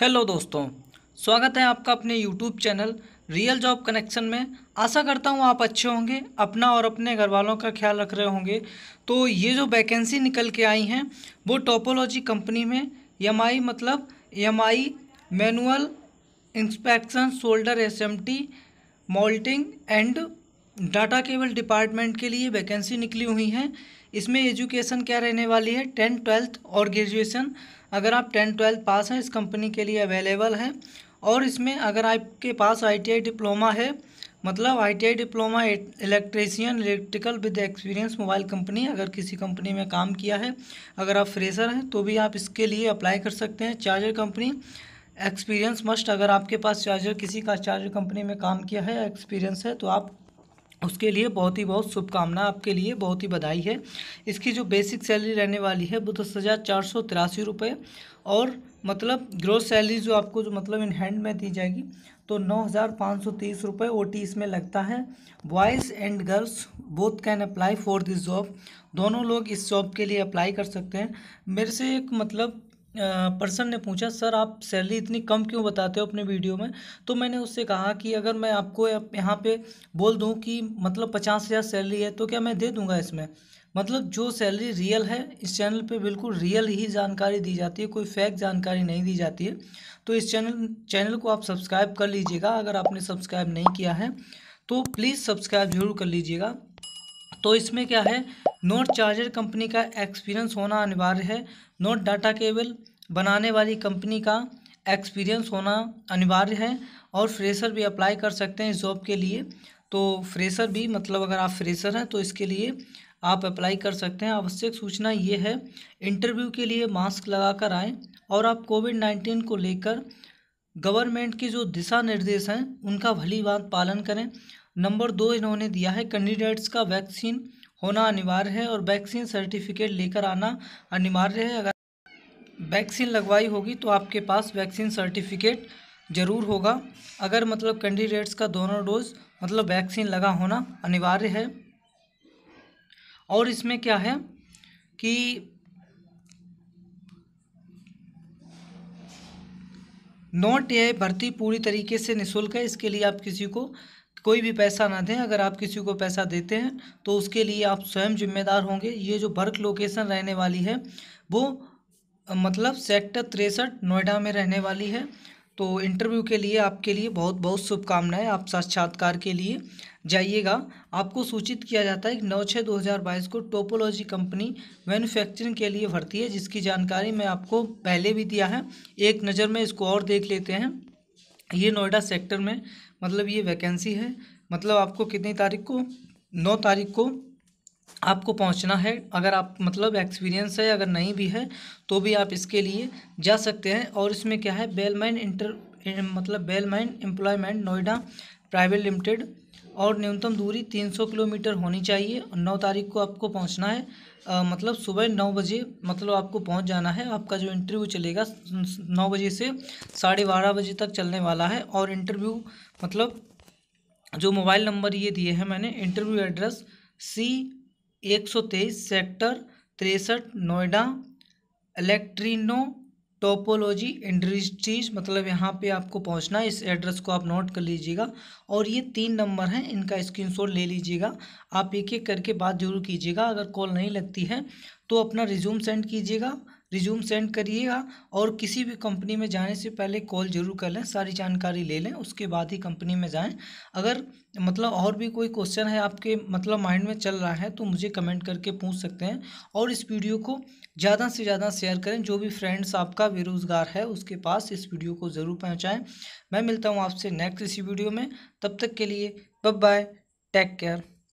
hello दोस्तों स्वागत है आपका अपने YouTube channel real job connection में आशा करता हूँ आप अच्छे होंगे अपना और अपने घर वालों का ख्याल रख रहे होंगे तो ये जो वैकेंसी निकल के आई हैं वो टोपोलॉजी कंपनी में एम मतलब M I manual inspection shoulder S M and data cable department के लिए वैकेंसी निकली हुई है इसमें एजुकेशन क्या रहने वाली है टेंथ ट्वेल्थ और ग्रेजुएशन अगर आप टेंथ ट्वेल्थ पास हैं इस कंपनी के लिए अवेलेबल है और इसमें अगर आपके पास आईटीआई डिप्लोमा है मतलब ITI diploma electrician electrical with experience mobile company अगर किसी कंपनी में काम किया है अगर आप फ्रेशर हैं तो भी आप इसके लिए अप्लाई कर सकते हैं चार्जर कंपनी एक्सपीरियंस मस्ट अगर आपके पास चार्जर किसी का चार्जर कंपनी में काम किया है एक्सपीरियंस है तो आप उसके लिए बहुत ही बहुत शुभकामना आपके लिए बहुत ही बधाई है इसकी जो बेसिक सैलरी रहने वाली है वो दस हज़ार चार सौ तिरासी रुपये और मतलब ग्रोथ सैलरी जो आपको जो मतलब इन हैंड में दी जाएगी तो नौ हज़ार पाँच सौ तीस रुपये ओ टी इसमें लगता है boys and girls both can apply for this job दोनों लोग इस जॉब के लिए अप्लाई कर सकते हैं मेरे से एक मतलब पर्सन ने पूछा सर आप सैलरी इतनी कम क्यों बताते हो अपने वीडियो में तो मैंने उससे कहा कि अगर मैं आपको यहाँ पे बोल दूँ कि मतलब पचास हज़ार सैलरी है तो क्या मैं दे दूँगा इसमें मतलब जो सैलरी रियल है इस चैनल पे बिल्कुल रियल ही जानकारी दी जाती है कोई फैक जानकारी नहीं दी जाती है तो इस चैनल चैनल को आप सब्सक्राइब कर लीजिएगा अगर आपने सब्सक्राइब नहीं किया है तो प्लीज़ सब्सक्राइब जरूर कर लीजिएगा तो इसमें क्या है नोट चार्जर कंपनी का एक्सपीरियंस होना अनिवार्य है नोट डाटा केबल बनाने वाली कंपनी का एक्सपीरियंस होना अनिवार्य है और फ्रेशर भी अप्लाई कर सकते हैं इस जॉब के लिए तो फ्रेशर भी मतलब अगर आप फ्रेशर हैं तो इसके लिए आप अप्लाई कर सकते हैं आवश्यक सूचना ये है इंटरव्यू के लिए मास्क लगा कर आएँ और आप कोविड नाइन्टीन को लेकर गवर्नमेंट के जो दिशा निर्देश हैं उनका भली बात पालन करें नंबर दो इन्होंने दिया है कैंडिडेट्स का वैक्सीन होना अनिवार्य है और वैक्सीन सर्टिफिकेट लेकर आना अनिवार्य है अगर वैक्सीन लगवाई होगी तो आपके पास वैक्सीन सर्टिफिकेट ज़रूर होगा अगर मतलब कैंडिडेट्स का दोनों डोज मतलब वैक्सीन लगा होना अनिवार्य है और इसमें क्या है कि नोट ए भर्ती पूरी तरीके से निशुल्क है इसके लिए आप किसी को कोई भी पैसा ना दें अगर आप किसी को पैसा देते हैं तो उसके लिए आप स्वयं जिम्मेदार होंगे ये जो वर्क लोकेशन रहने वाली है वो मतलब सेक्टर तिरसठ नोएडा में रहने वाली है तो इंटरव्यू के लिए आपके लिए बहुत बहुत शुभकामनाएं आप साक्षात्कार के लिए जाइएगा आपको सूचित किया जाता है कि नौ छः दो हज़ार बाईस को टोपोलॉजी कंपनी मैन्युफैक्चरिंग के लिए भर्ती है जिसकी जानकारी मैं आपको पहले भी दिया है एक नज़र में इसको और देख लेते हैं ये नोएडा सेक्टर में मतलब ये वैकेंसी है मतलब आपको कितनी तारीख को नौ तारीख को आपको पहुंचना है अगर आप मतलब एक्सपीरियंस है अगर नहीं भी है तो भी आप इसके लिए जा सकते हैं और इसमें क्या है बेलमैन इंटर मतलब Bellman employment Noida private limited और न्यूनतम दूरी 300 किलोमीटर होनी चाहिए नौ तारीख को आपको पहुंचना है आ, मतलब सुबह नौ बजे मतलब आपको पहुंच जाना है आपका जो इंटरव्यू चलेगा नौ बजे से साढ़े बारह बजे तक चलने वाला है और इंटरव्यू मतलब जो मोबाइल नंबर ये दिए हैं मैंने इंटरव्यू एड्रेस सी एक सौ तेईस सेक्टर तिरसठ नोएडा इलेक्ट्रीनो टोपोलॉजी इंडस्ट्रीज मतलब यहाँ पे आपको पहुँचना है इस एड्रेस को आप नोट कर लीजिएगा और ये तीन नंबर हैं इनका स्क्रीनशॉट ले लीजिएगा आप एक एक करके बात जरूर कीजिएगा अगर कॉल नहीं लगती है तो अपना रिज्यूम सेंड कीजिएगा रिज्यूम सेंड करिएगा और किसी भी कंपनी में जाने से पहले कॉल जरूर कर लें सारी जानकारी ले लें उसके बाद ही कंपनी में जाएं अगर मतलब और भी कोई क्वेश्चन है आपके मतलब माइंड में चल रहा है तो मुझे कमेंट करके पूछ सकते हैं और इस वीडियो को ज़्यादा से ज़्यादा शेयर करें जो भी फ्रेंड्स आपका बेरोज़गार है उसके पास इस वीडियो को ज़रूर पहुँचाएँ मैं मिलता हूँ आपसे नेक्स्ट इसी वीडियो में तब तक के लिए बब बाय टेक केयर